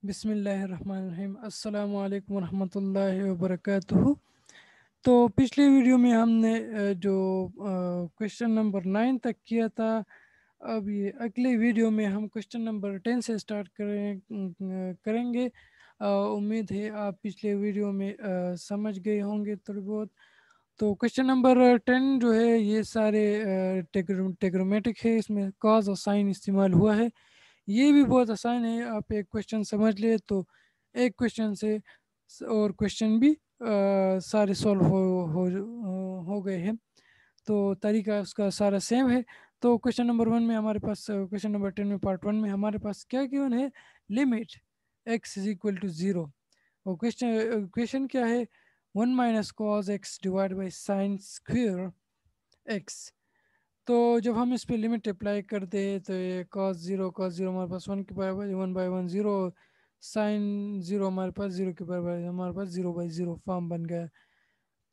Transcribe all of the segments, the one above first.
बिसमीम् अल्लाम वरहमल वरक तो पिछले वीडियो में हमने जो क्वेश्चन नंबर नाइन तक किया था अब ये अगले वीडियो में हम क्वेश्चन नंबर टेन से स्टार्ट करें करेंगे उम्मीद है आप पिछले वीडियो में आ, समझ गए होंगे थोड़ी बहुत तो क्वेश्चन नंबर टेन जो है ये सारे टेग्रोमेटिक है इसमें कॉज और साइन इस्तेमाल हुआ है ये भी बहुत आसान है आप एक क्वेश्चन समझ ले तो एक क्वेश्चन से और क्वेश्चन भी आ, सारे सॉल्व हो हो हो गए हैं तो तरीका उसका सारा सेम है तो क्वेश्चन नंबर वन में हमारे पास क्वेश्चन नंबर टेन में पार्ट वन में हमारे पास क्या क्यों है limit x is equal to zero और क्वेश्चन क्वेश्चन क्या है one minus cos x divide by sine square x तो जब हम इस पर लिमिट अप्लाई करते हैं तो ये कॉस ज़ीरो कॉस ज़ीरो हमारे पास वन के by one by one zero sine zero हमारे पास ज़ीरो के बाई हमारे पास ज़ीरो बाई ज़ीरो फॉर्म बन गया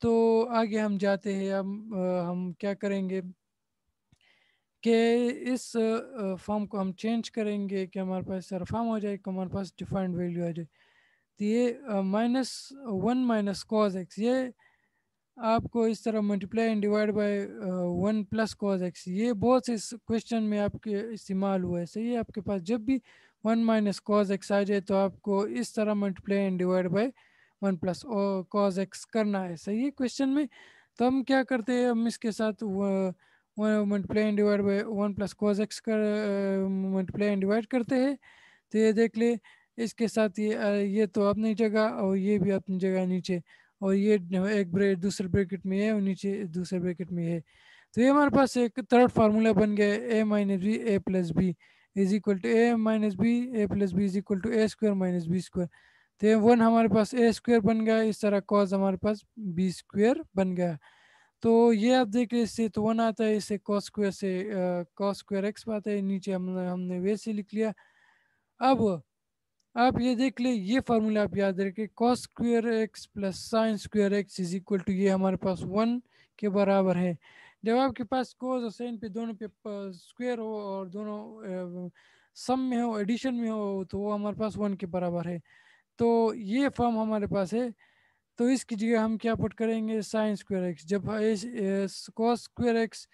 तो आगे हम जाते हैं अब हम क्या करेंगे कि इस फॉर्म को हम चेंज करेंगे कि हमारे पास सर फॉर्म हो जाए कि हमारे पास डिफाइंड वैल्यू आ जाए तो ये minus one minus cos x ये आपको इस तरह multiply and divide by one plus cos x ये बहुत से इस क्वेश्चन में आपके इस्तेमाल हुआ है सही है आपके पास जब भी वन माइनस कॉज एक्स आ जाए तो आपको इस तरह multiply and divide by one plus cos x करना है सही है क्वेश्चन में तो हम क्या करते हैं हम इसके साथ multiply and divide by one plus cos x कर मल्टीप्लाई एंड डिवाइड करते हैं तो ये देख ले इसके साथ ये uh, ये तो अपनी जगह और ये भी अपनी जगह नीचे और ये एक ब्रेक दूसरे ब्रेकेट में है और नीचे दूसरे ब्रेकेट में है तो ये हमारे पास एक थर्ड फार्मूला बन गया A minus B A plus B is equal to A minus B A plus B is equal to A square minus B square तो ये वन हमारे पास ए स्क्वायर बन गया इस तरह कॉज हमारे पास बी स्क्वायर बन गया तो ये आप देख रहे इससे तो वन आता है इससे कॉस स्क्वायर से कॉस स्क्वायर एक्स आता है नीचे हमने हमने वैसे लिख लिया अब आप ये देख ले ये फार्मूला आप याद रखें cos square x plus sine square x is equal to ये हमारे पास वन के बराबर है जब आपके पास कोज और साइन पे दोनों पे स्क्वेयर हो और दोनों सम में हो एडिशन में हो तो वो हमारे पास वन के बराबर है तो ये फॉर्म हमारे पास है तो इसकी जगह हम क्या पुट करेंगे साइन स्क्र एक्स जब cos square x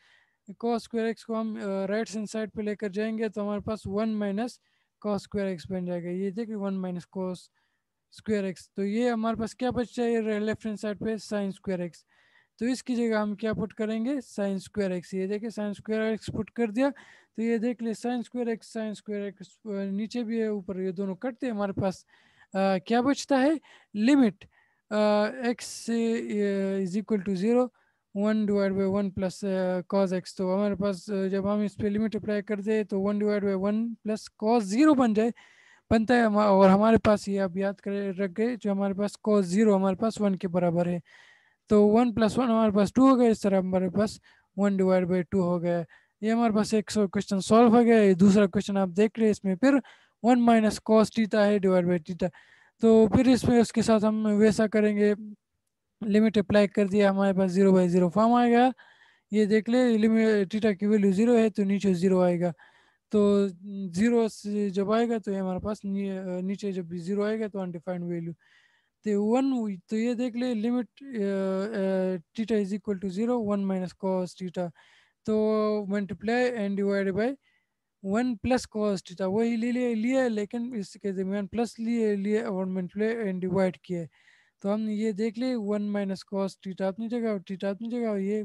cos square x को हम राइट साइड पे लेकर जाएंगे तो हमारे पास one minus cos square x बन जाएगा ये देखिए one minus cos square x तो ये हमारे पास क्या बच जाए लेफ्ट हैंड साइड पे साइन स्क्वायर एक्स तो इसकी जगह हम क्या पुट करेंगे साइन स्क्वायर एक्स ये देखिए साइन स्क्वायर एक्स पुट कर दिया तो ये देख लिए sine square x sine square x नीचे भी है ऊपर ये दोनों कटते हैं हमारे पास आ, क्या बचता है limit x is equal to zero one divide by one plus cos x तो हमारे पास जब हम इस पर लिमिट अप्लाई कर दें तो one divide by one plus cos zero बन जाए बनता है और हमारे पास ये आप याद कर रख गए जो हमारे पास कॉज ज़ीरो हमारे पास वन के बराबर है तो वन प्लस वन हमारे पास टू हो गया इस तरह हमारे पास वन डिवाइड बाई टू हो गया ये हमारे पास एक क्वेश्चन सॉल्व हो गया दूसरा क्वेश्चन आप देख रहे हैं इसमें फिर वन माइनस कॉस टीटा है डिवाइड बाई टीटा तो फिर इसमें उसके साथ हम वैसा करेंगे लिमिट अप्लाई कर दिया हमारे पास जीरो बाई जीरो फॉर्म आएगा ये देख ले लिमिट टीटा की वैल्यू जीरो है तो नीचे जीरो आएगा तो जीरो जब आएगा तो ये हमारे पास नीचे जब भी जीरो आएगा तो अनडिफाइंड वैल्यू तो वन तो ये देख ले limit theta is equal to zero one minus cos theta तो multiply and divide by one plus cos theta वही ले लिया लिया लेकिन इसके दरमियान प्लस लिए लिए और मल्टीप्लाई एंड डिवाइड किया है तो हमने ये देख ली वन माइनस कॉस टीटा अपनी जगह और टीटा अपनी जगह और ये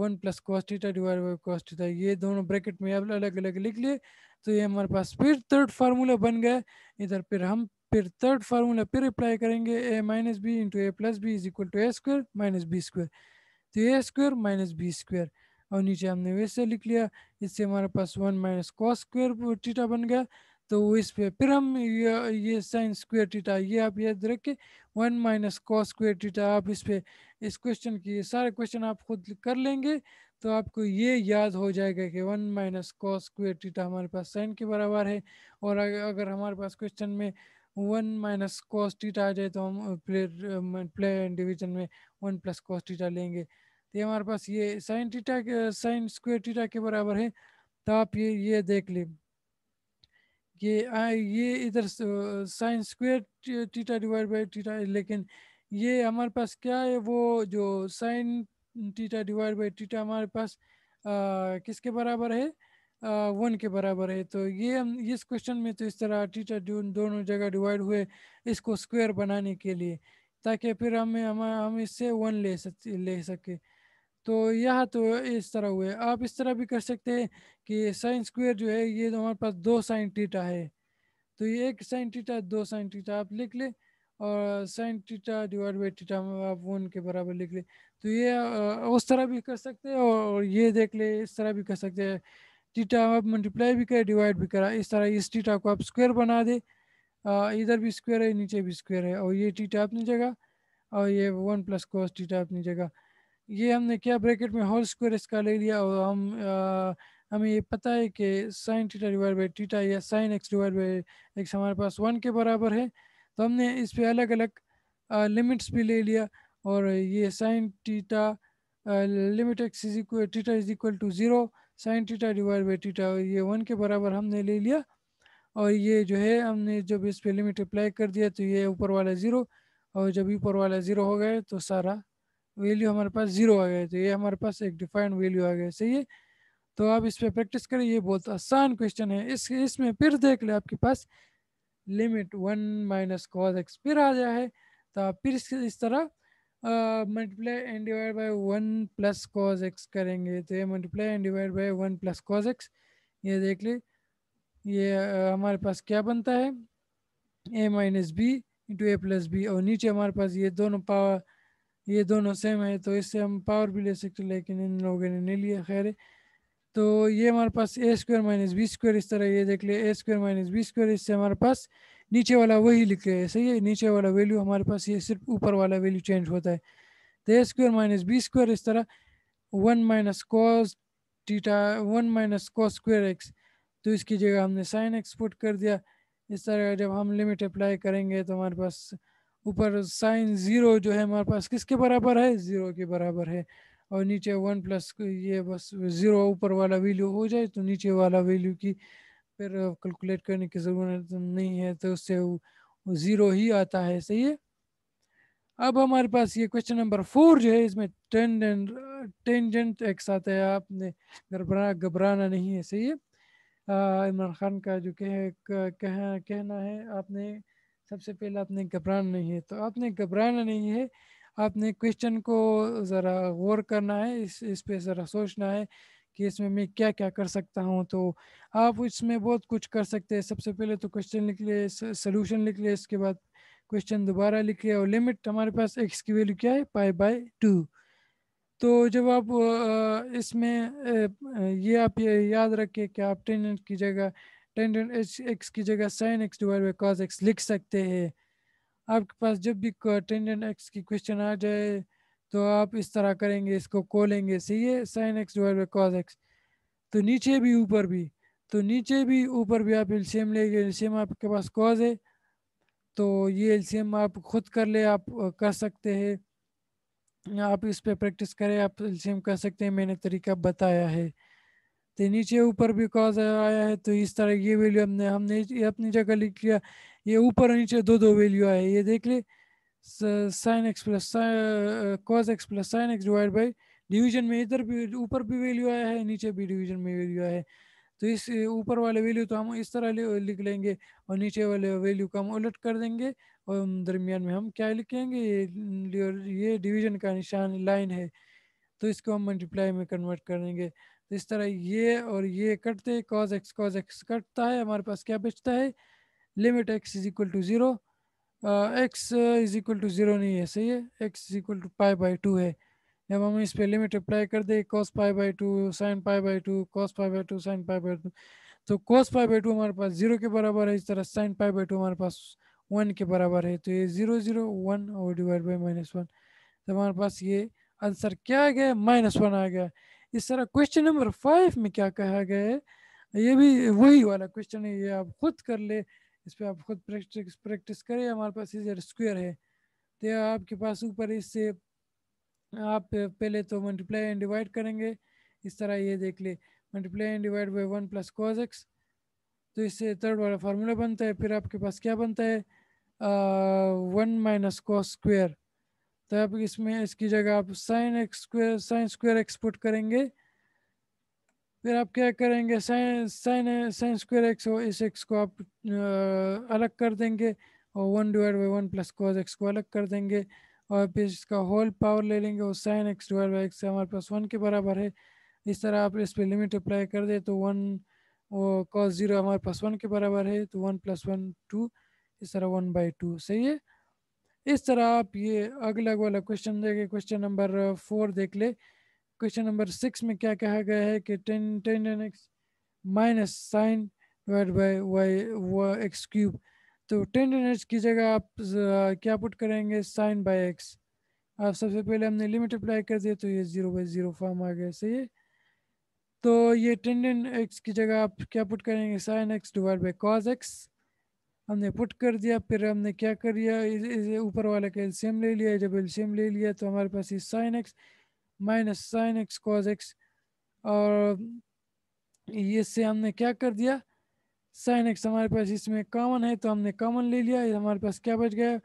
one plus cos theta divide by cos theta ये दोनों ब्रैकेट में अब अलग अलग लिख लिए तो ये हमारे पास फिर थर्ड फार्मूला बन गया इधर फिर हम फिर थर्ड फार्मूला फिर अप्लाई करेंगे a minus b into a plus B is equal to A square minus B square तो a square minus B square और नीचे हमने वैसे लिख लिया इससे हमारे पास one minus cos square theta बन गया तो इस पे फिर हम ये ये साइन स्क्वेयर टीटा ये आप याद रखें one minus cos square theta आप इस पे इस क्वेश्चन की सारे क्वेश्चन आप खुद कर लेंगे तो आपको ये याद हो जाएगा कि one minus cos square theta हमारे पास साइन के बराबर है और अगर हमारे पास क्वेश्चन में वन माइनस कॉस टीटा आ जाए तो हम प्ले प्ले एंड डिवीजन में वन प्लस कॉस टीटा लेंगे तो हमारे पास ये sine theta sine square theta के बराबर है तो आप ये ये देख लें ये ये इधर sine square theta divide by theta लेकिन ये हमारे पास क्या है वो जो sine theta divide by theta हमारे पास आ, किसके बराबर है वन के बराबर है तो ये हम इस क्वेश्चन में तो इस तरह टीटा दोनों जगह डिवाइड हुए इसको स्क्वेयर बनाने के लिए ताकि फिर हमें हम हम इससे वन ले सक ले सके तो यह तो इस तरह हुए आप इस तरह भी कर सकते हैं कि साइन स्क्वेयर जो है ये तो हमारे पास दो साइन टीटा है तो ये एक साइन टीटा दो साइन टीटा आप लिख ले और sine theta divide by theta आप वन के बराबर लिख ले तो ये उस तरह भी कर सकते हैं और ये देख ले इस तरह भी कर सकते हैं टीटा आप मल्टीप्लाई भी करें डिवाइड भी करा इस तरह इस टीटा को आप स्क्वेयर बना दे इधर भी स्क्वेयर है नीचे भी स्क्वेयर है और ये टीटा अपनी जगह और ये वन प्लस कोस टीटा अपनी जगह ये हमने क्या ब्रैकेट में होल स्क्वायर इसका ले लिया और हम आ, हमें ये पता है कि sine theta divide by theta या sine x divide by x हमारे पास वन के बराबर है तो हमने इस पर अलग अलग आ, लिमिट्स भी ले लिया और ये sine theta limit x is equal theta is equal to zero sine theta divide by theta ये वन के बराबर हमने ले लिया और ये जो है हमने जब इस पर लिमिट अप्लाई कर दिया तो ये ऊपर वाला ज़ीरो और जब ऊपर वाला ज़ीरो हो गया तो सारा वैल्यू हमारे पास जीरो आ गए तो ये हमारे पास एक डिफाइंड वैल्यू आ गया सही है तो आप इस पर प्रैक्टिस करें ये बहुत आसान क्वेश्चन है इस इसमें फिर देख ले आपके पास limit one minus cos x फिर आ गया है तो आप फिर इस तरह multiply and divide by one plus cos x करेंगे तो ये multiply and divide by one plus cos x ये देख ले ये हमारे पास क्या बनता है a minus b into a plus b और नीचे हमारे पास ये दोनों पावर ये दोनों सेम है तो इससे हम पावर भी ले सकते लेकिन इन लोगों ने नहीं लिया खैर तो ये हमारे पास a square minus B square इस तरह ये देख लिया a square minus B square इससे हमारे पास नीचे वाला वही लिख रहे हैं सही है नीचे वाला वैल्यू हमारे पास ये सिर्फ ऊपर वाला वैल्यू चेंज होता है तो a square minus B square इस तरह one minus cos theta one minus cos square x तो इसकी जगह हमने साइन एक्सपोर्ट कर दिया इस तरह जब हम लिमिट अप्लाई करेंगे तो हमारे पास ऊपर साइन ज़ीरो जो है हमारे पास किसके बराबर है ज़ीरो के बराबर है और नीचे वन प्लस ये बस ज़ीरो ऊपर वाला वैल्यू हो जाए तो नीचे वाला वैल्यू की फिर कैलकुलेट करने की ज़रूरत नहीं है तो उससे ज़ीरो ही आता है सही है अब हमारे पास ये क्वेश्चन नंबर फोर जो है इसमें टेंजेंट टेंजेंट एक्स आता है आपने घबरा घबराना नहीं है सही है इमरान खान का जो कह कहना है आपने सबसे पहले आपने घबराना नहीं है तो आपने घबराना नहीं है आपने क्वेश्चन को ज़रा गौर करना है इस इस पर ज़रा सोचना है कि इसमें मैं क्या क्या कर सकता हूँ तो आप इसमें बहुत कुछ कर सकते हैं सबसे पहले तो क्वेश्चन लिख लिए सोल्यूशन लिख लिए इसके बाद क्वेश्चन दोबारा लिख लिया और लिमिट हमारे पास एक्स की वैल्यू क्या है पाई बाई टू तो जब आप इसमें ये आप ये याद रखें कि आप टेन की जगह टेंजेंट एच एक्स की जगह sine x divide by cos x लिख सकते हैं आपके पास जब भी टेंडेंट एक्स की क्वेश्चन आ जाए तो आप इस तरह करेंगे इसको कोलेंगे सही है sine x divide by cos x तो नीचे भी ऊपर भी तो नीचे भी ऊपर भी आप एम लेंगे एल्शियम आपके पास कॉज है तो ये एम आप खुद कर ले आप कर सकते हैं आप इस पे प्रैक्टिस करें आप एम कर सकते हैं मैंने तरीका बताया है तो नीचे ऊपर भी कॉज आया है तो इस तरह ये वैल्यू हमने हमने अपनी जगह लिख लिया ये ऊपर और नीचे दो दो वैल्यू आए ये देख ले sine x plus cos x plus sine x divide by division में इधर भी ऊपर भी वैल्यू आया है नीचे भी डिवीजन में वैल्यू आया है तो इस ऊपर वाले वैल्यू तो हम इस तरह लिख लेंगे और नीचे वाले वैल्यू को हम उलट कर देंगे और दरमियान में हम क्या लिखेंगे ये ये डिवीजन का निशान लाइन है तो इसको हम मल्टीप्लाई में कन्वर्ट करेंगे तो इस तरह ये और ये कटते कॉज एक्स कॉज एक्स कटता है हमारे पास क्या बचता है limit x is equal to zero x is equal to zero नहीं है सही है x is equal to pi by two है जब हम इस पे लिमिट अप्लाई कर दें cos pi by two sine pi by two cos pi by two sine pi by two तो कॉस पाई बाई टू हमारे पास जीरो के बराबर है इस तरह साइन पाई बाई टू हमारे पास वन के बराबर है तो ये जीरो जीरो वन और डिवाइड बाई माइनस वन तो हमारे पास ये आंसर क्या आ गया माइनस वन आ गया इस तरह क्वेश्चन नंबर फाइव में क्या कहा गया है ये भी वही वाला क्वेश्चन है ये आप खुद कर ले इस पर आप खुद प्रैक्टिस प्रैक्टिस करें हमारे पास इधर स्क्वायर है तो आपके पास ऊपर इससे आप पहले तो मल्टीप्लाई एंड डिवाइड करेंगे इस तरह ये देख ले multiply and divide by one plus cos x तो इससे थर्ड वाला फार्मूला बनता है फिर आपके पास क्या बनता है वन माइनस कॉस स्क्वेयर तो आप इसमें इसकी जगह आप sine x square sine square x put करेंगे फिर आप क्या करेंगे sine sine sine square x और इस एक्स को आप अलग कर देंगे और one divide by one plus cos x को अलग कर देंगे और फिर इसका होल पावर ले लेंगे और sine x divide by x हमारे पास वन के बराबर है इस तरह आप इस पर लिमिट अप्लाई कर दे तो वन और कॉज ज़ीरो हमारे पास वन के बराबर है तो वन प्लस वन टू इस तरह वन बाई टू सही है इस तरह आप ये अगला वाला क्वेश्चन देखिए क्वेश्चन नंबर फोर देख ले क्वेश्चन नंबर सिक्स में क्या कहा गया है कि tan tan n x minus sine divide by y x cube तो टेन एन एक्स की जगह आप क्या पुट करेंगे साइन बाई एक्स आप सबसे पहले हमने लिमिट अप्लाई कर दिया तो ये जीरो बाई जीरो फॉर्म आ गया सही है तो ये टेन एन एक्स की जगह आप क्या पुट करेंगे sine x divide by cos x हमने पुट कर दिया फिर हमने क्या कर लिया ऊपर वाले का एल्शियम ले लिया जब एल्शियम ले लिया तो हमारे पास ये sine x minus sine x cos x और इससे हमने क्या कर दिया साइन एक्स हमारे पास इसमें कॉमन है तो हमने कॉमन ले लिया हमारे पास क्या बच गया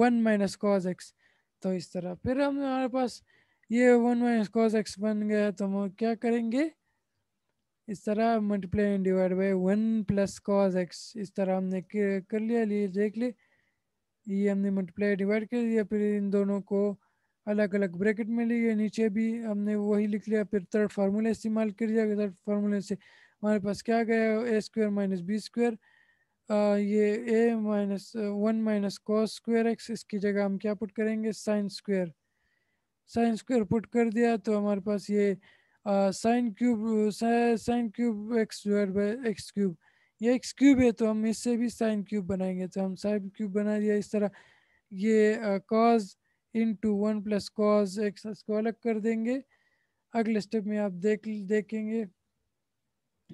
वन माइनस कॉज एक्स तो इस तरह फिर हम हमारे पास ये वन माइनस कॉज एक्स बन गया तो हम क्या करेंगे इस तरह multiply and divide by one plus cos x इस तरह हमने कर लिया लिए देख ली ये हमने मल्टीप्लाई डिवाइड कर लिया फिर इन दोनों को अलग अलग ब्रैकेट में लिए नीचे भी हमने वही लिख लिया फिर थर्ड फार्मूला इस्तेमाल कर लिया थर्ड फार्मूले से हमारे पास क्या गया a square minus b square ये a minus one minus cos square x इसकी जगह हम क्या पुट करेंगे sine square sine square put कर दिया तो हमारे पास ये sine cube sine cube x divide by x cube ये एक्स क्यूब है तो हम इससे भी साइन क्यूब बनाएंगे तो हम साइन क्यूब बना दिया इस तरह ये cos into one plus cos x इसको अलग कर देंगे अगले स्टेप में आप देख देखेंगे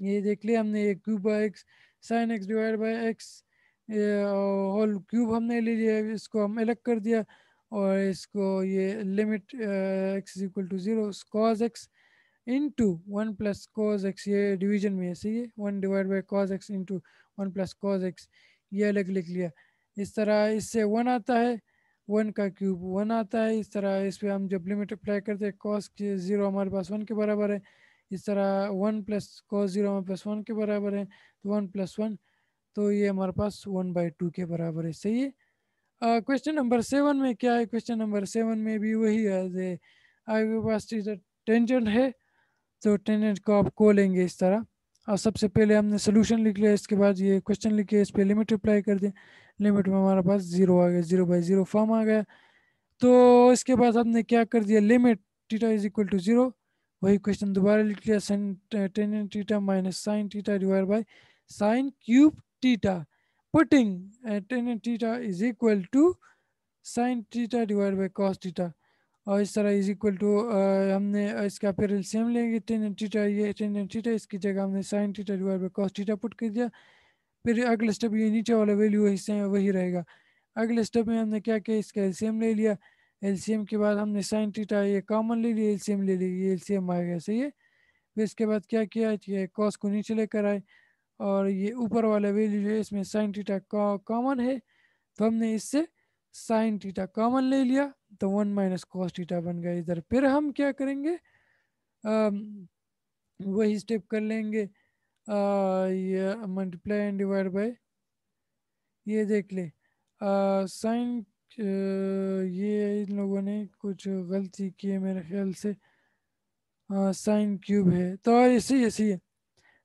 ये देख लिया हमने ये cube by x sine x divide by x whole cube हमने ले लिया इसको हम अलग कर दिया और इसको ये limit x equal to zero cos x into one plus cos x ये डिवीजन में है सही है one divide by cos x into one plus cos x ये अलग लिख लिया इस तरह इससे वन आता है वन का क्यूब वन आता है इस तरह इस पर हम जब लिमिट अप्लाई करते हैं कॉस ज़ीरो हमारे पास वन के बराबर है इस तरह वन प्लस कॉस ज़ीरो हमारे पास वन के बराबर है तो वन प्लस वन तो ये हमारे पास वन बाई टू के बराबर है सही है क्वेश्चन नंबर सेवन में क्या है क्वेश्चन नंबर सेवन में भी वही है आपके पास टेंजेंट है तो टेनेंट को आप को लेंगे इस तरह और सबसे पहले हमने सोल्यूशन लिख लिया इसके बाद ये क्वेश्चन लिख लिया इस पर लिमिट अप्लाई कर दें लिमिट में हमारे पास जीरो आ गया जीरो बाई जीरो फॉर्म आ गया तो इसके बाद हमने क्या कर दिया limit theta is equal to zero वही क्वेश्चन दोबारा लिख लिया sine tan theta minus sine theta divide by sine cube theta putting tan theta is equal to sine theta divide by cos theta और इस तरह इज इक्वल टू हमने इसका फिर सेम लेंगे टेन एन टीटा ये टेन टीटा इसकी जगह हमने sine theta divide by cos theta put कर दिया फिर अगले स्टेप ये नीचे वाला वैल्यू वही सेम वही रहेगा अगले स्टेप में हमने क्या किया इसका एलसीएम ले लिया एलसीएम के बाद हमने साइन टीटा ये कॉमन ले लिया एलसीएम ले लिया ये एलसीएम आएगा सही है फिर इसके बाद क्या किया ये कॉस को नीचे लेकर आए और ये ऊपर वाला वैल्यू जो है इसमें साइन टीटा कॉमन है तो हमने इससे साइन टीटा कॉमन ले लिया तो वन माइनस कॉस थीटा बन गया इधर फिर हम क्या करेंगे वही स्टेप कर लेंगे मल्टीप्लाई एंड डिवाइड बाय ये देख ले साइन ये इन लोगों ने कुछ गलती की है मेरे ख्याल से साइन क्यूब है तो ऐसे ऐसे है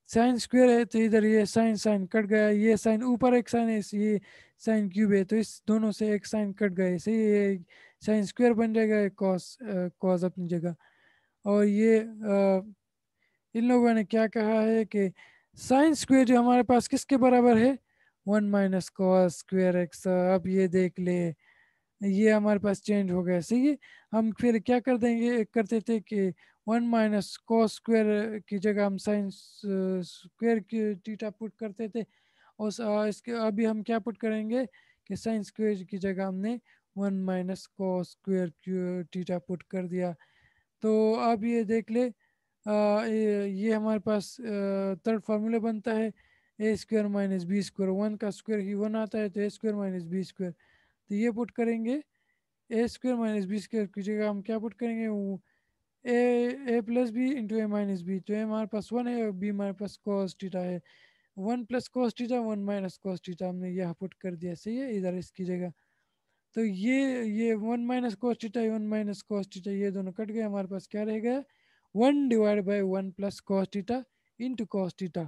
साइन स्क्वायर है तो इधर ये साइन साइन कट गया ये साइन ऊपर एक साइन है ये साइन क्यूब है तो इस दोनों से एक साइन कट गया इसे ये साइन स्क्वायर बन जाएगा कॉस कॉस अपनी जगह और ये आ, इन लोगों ने क्या कहा है कि साइन स्क्वायर जो हमारे पास किसके बराबर है one minus cos square x अब ये देख ले ये हमारे पास चेंज हो गया सही है हम फिर क्या कर देंगे करते थे कि वन माइनस को स्क्वेयर की जगह हम साइन स्क्वेयर की टीटा पुट करते थे और इसके अभी हम क्या पुट करेंगे कि साइन स्क्वेयर की जगह हमने one minus cos square theta put कर दिया तो अब ये देख ले आ, ये, ये हमारे पास थर्ड फार्मूला बनता है a square minus B square one का स्क्वायर ही वन आता है तो a square minus B square तो ये पुट करेंगे a square minus B square की जगह हम क्या पुट करेंगे a a plus b into a minus b तो ए हमारे पास वन है और बी हमारे पास कॉस टीटा है one plus cos theta one minus cos theta हमने यह पुट कर दिया सही है इधर इसकी जगह तो ये ये one minus cos theta one minus cos theta ये दोनों कट गए हमारे पास क्या रह गया one divide by one plus cos theta into cos theta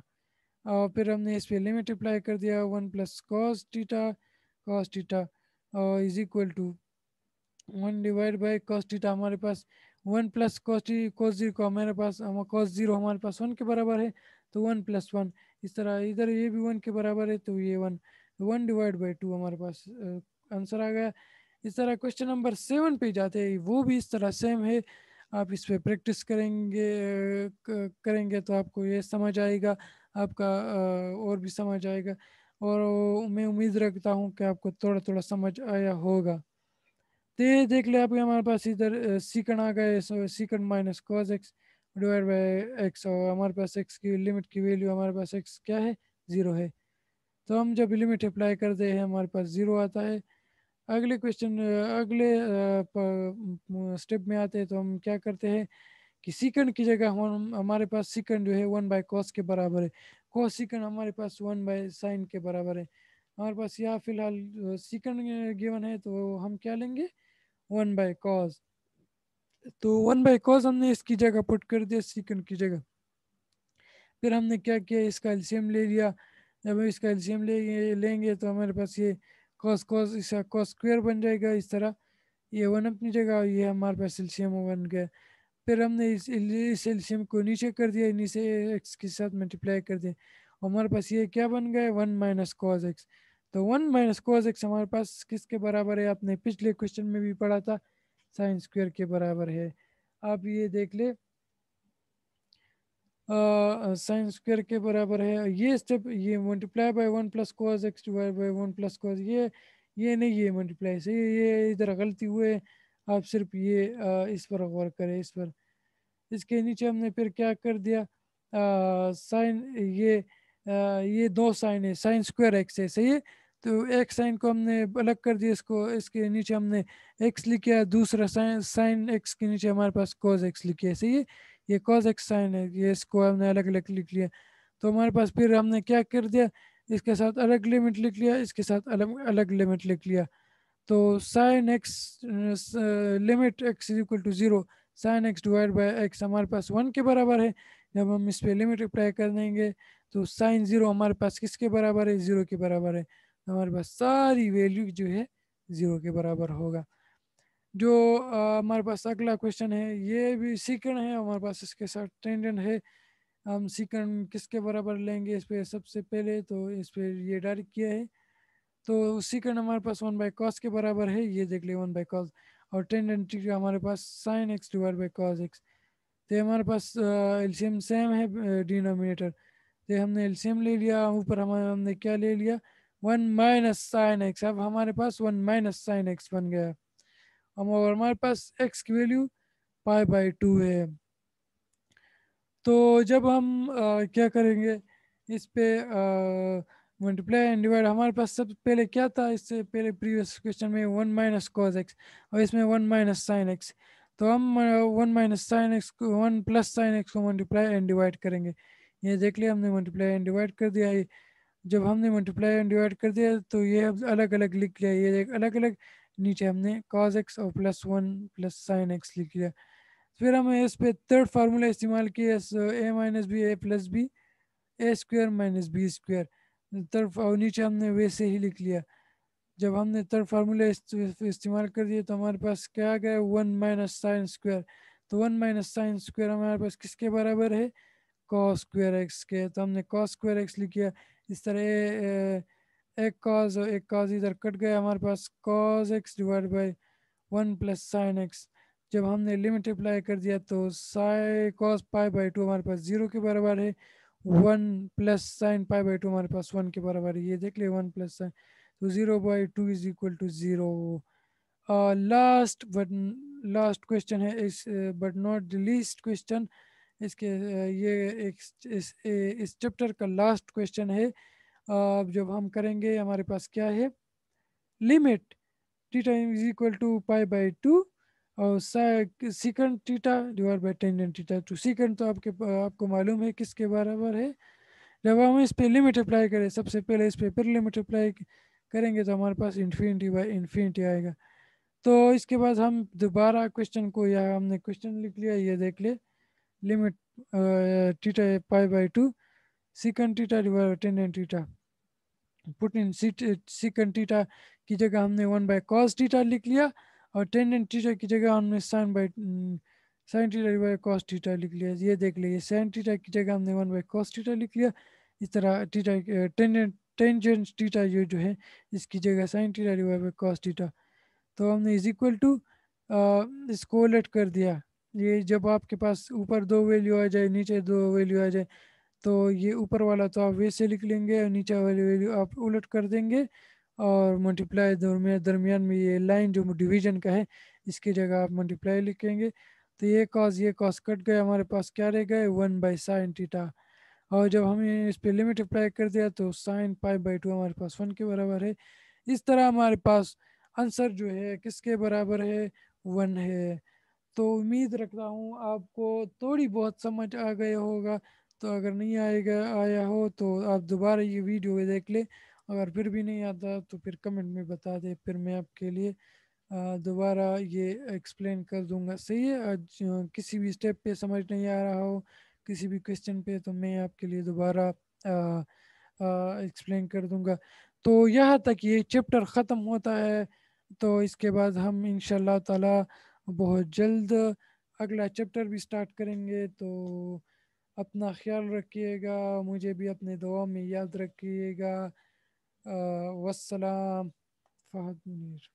और फिर हमने इस पर लिमिट अप्लाई कर दिया one plus cos theta cos theta is equal to one divide by cos theta हमारे पास one plus cos cos zero को हमारे पास हम कोस जीरो हमारे पास वन के बराबर है तो वन प्लस वन इस तरह इधर ये भी वन के बराबर है तो ये one one divide by two हमारे पास आंसर आ गया इस तरह क्वेश्चन नंबर सेवन पे जाते हैं वो भी इस तरह सेम है आप इस पर प्रैक्टिस करेंगे करेंगे तो आपको ये समझ आएगा आपका और भी समझ आएगा और मैं उम्मीद रखता हूँ कि आपको थोड़ा थोड़ा समझ आया होगा तो ये देख लिया आपके हमारे पास इधर सिकंड आ गए second minus cos x divide by x और हमारे पास एक्स की लिमिट की वैल्यू हमारे पास एक्स क्या है ज़ीरो है तो हम जब लिमिट अप्लाई करते हैं हमारे पास ज़ीरो आता है अगले क्वेश्चन अगले स्टेप में आते हैं तो हम क्या करते हैं कि सिकंड की जगह हम हमारे पास सिकंड जो है वन बाई कॉस के बराबर है कॉस सिकंड हमारे पास वन बाय साइन के बराबर है हमारे पास यहाँ फिलहाल सिकंड गिवन है तो हम क्या लेंगे वन बाय कॉज तो वन बाय कॉज हमने इसकी जगह पुट कर दिया सिकंड की जगह फिर हमने क्या किया इसका एल्शियम ले लिया जब हम इसका एल्शियम ले लेंगे तो हमारे पास ये कॉस कॉस इसका कॉस स्क्वेयर बन जाएगा इस तरह ये वन अपनी जगह ये हमारे पास एल्शियम बन गया फिर हमने इस एल्शियम को नीचे कर दिया नीचे एक्स के साथ मल्टीप्लाई कर दिया हमारे पास ये क्या बन गया वन माइनस कॉस एक्स तो वन माइनस कोज एक्स हमारे पास किसके बराबर है आपने पिछले क्वेश्चन में भी पढ़ा था साइन स्क्वेयर के बराबर है आप ये देख ले साइन स्क्वेयर के बराबर है ये स्टेप ये multiply by one plus cos x divide by one plus cos ये ये नहीं ये मल्टीप्लाई से ये इधर गलती हुए आप सिर्फ ये आ, इस पर गौर करें इस पर इसके नीचे हमने फिर क्या कर दिया साइन ये आ, ये दो साइन है साइन स्क्वायर एक्स है सही है तो एक साइन को हमने अलग कर दिया इसको इसके नीचे हमने एक्स लिखा दूसरा साइन साइन एक्स के नीचे हमारे पास कॉज एक्स लिखी है सही है ये कॉज एक्स साइन है ये इसको हमने अलग अलग लिख लिया तो हमारे पास फिर हमने क्या कर दिया इसके साथ अलग लिमिट लिख लिया इसके साथ अलग अलग लिमिट लिख लिया तो sine x limit x is equal to zero sine x divide by x हमारे पास वन के बराबर है जब हम इस पर लिमिट अप्लाई कर देंगे तो साइन ज़ीरो हमारे पास किसके बराबर है ज़ीरो के बराबर है हमारे पास सारी वैल्यू जो है ज़ीरो के बराबर होगा जो हमारे पास अगला क्वेश्चन है ये भी सिकंड है हमारे पास इसके साथ टेंडेंट है हम सिकंड किसके बराबर लेंगे इस पर सबसे पहले तो इस पर ये डायरेक्ट किया है तो सिकंड हमारे पास वन बाई कॉस के बराबर है ये देख लिया वन बाई कॉस और टेंडेंट थीटा हमारे पास sine x divide by cos x तो हमारे पास एल्शियम सेम है डिनोमिनेटर तो हमने एल्शियम ले लिया ऊपर हमारे हमने क्या ले लिया वन माइनस साइन एक्स अब हमारे पास वन माइनस साइन एक्स बन गया हम और हमारे पास एक्स की वैल्यू पाई बाई टू है तो जब हम आ, क्या करेंगे इस पे मल्टीप्लाई एंड डिवाइड हमारे पास सब पहले क्या था इससे पहले प्रीवियस क्वेश्चन में वन माइनस कॉज एक्स और इसमें वन माइनस साइन एक्स तो हम वन माइनस साइन एक्स को वन प्लस साइन एक्स को मल्टीप्लाई एंड डिवाइड करेंगे ये देख लिया हमने मल्टीप्लाई एंड डिवाइड कर दिया है जब हमने मल्टीप्लाई एंड डिवाइड कर दिया तो ये अब अलग अलग लिख लिया ये अलग अलग नीचे हमने कॉज एक्स और plus one plus sine x लिख लिया फिर हमने इस पे थर्ड फार्मूला इस्तेमाल किया a minus B A plus b a square minus B square third और नीचे हमने वैसे ही लिख लिया जब हमने थर्ड फार्मूला इस्तेमाल कर दिया तो हमारे पास क्या आ गया वन माइनस साइन स्क्वायर तो वन माइनस साइन स्क्वायर हमारे पास किसके बराबर है कॉस स्क्वायर एक्स के तो हमने कॉस स्क्वायर एक्स लिख लिया इस तरह एक कॉज एक कॉज इधर कट गया हमारे पास cos x divide by one plus sine x जब हमने लिमिट अप्लाई कर दिया तो साई कॉस पाई बाई टू हमारे पास जीरो के बराबर है one plus sine pi by two हमारे पास वन के बराबर है ये देख लिया वन प्लस साइन तो zero by two is equal to zero last but last question है इस but not the least question इसके ये एक इस, इस चैप्टर का लास्ट क्वेश्चन है अब जब हम करेंगे हमारे पास क्या है limit theta is equal to pi by two और secant theta divide by tangent theta to secant तो आपके आपको मालूम है किसके बराबर है जब हम इस पर लिमिट अप्लाई करें सबसे पहले इस पर फिर लिमिट अप्लाई करेंगे तो हमारे पास इन्फिनिटी बाई इन्फिनिटी आएगा तो इसके बाद हम दोबारा क्वेश्चन को या हमने क्वेश्चन लिख लिया ये देख ले limit uh, theta pi by 2 secant theta divided by tangent theta put in uh, secant theta की जगह हमने वन बाय कॉस थीटा लिख लिया और टेंडेंट थीटा की जगह हमने sine by sine theta by cos theta लिख लिया ये देख लीजिए साइन थीटा की जगह हमने वन बाय कॉस थीटा लिख लिया इस तरह थीटा टेंडेंट टेंजेंट थीटा ये जो है इसकी जगह sine theta divide by cos theta तो हमने इज इक्वल टू इसको लेट कर दिया ये जब आपके पास ऊपर दो वैल्यू आ जाए नीचे दो वैल्यू आ जाए तो ये ऊपर वाला तो आप वैसे लिख लेंगे और नीचे वाली वैल्यू आप उलट कर देंगे और मल्टीप्लाई दरमिया दरमियान में ये लाइन जो डिवीजन का है इसकी जगह आप मल्टीप्लाई लिखेंगे तो ये कॉज ये कॉज कट गए हमारे पास क्या रह गए वन बाई साइन टीटा और जब हमने इस पर लिमिट अप्लाई कर दिया तो साइन पाई बाई टू हमारे पास वन के बराबर है इस तरह हमारे पास आंसर जो है किसके बराबर है वन है तो उम्मीद रखता हूँ आपको थोड़ी बहुत समझ आ गया होगा तो अगर नहीं आएगा आया हो तो आप दोबारा ये वीडियो देख ले अगर फिर भी नहीं आता तो फिर कमेंट में बता दे फिर मैं आपके लिए दोबारा ये एक्सप्लेन कर दूंगा सही है किसी भी स्टेप पे समझ नहीं आ रहा हो किसी भी क्वेश्चन पे तो मैं आपके लिए दोबारा एक्सप्लेन कर दूंगा तो यहाँ तक ये चैप्टर ख़त्म होता है तो इसके बाद हम इन ताला बहुत जल्द अगला चैप्टर भी स्टार्ट करेंगे तो अपना ख्याल रखिएगा मुझे भी अपने दुआ में याद रखिएगा वसलाम फहद मुनीर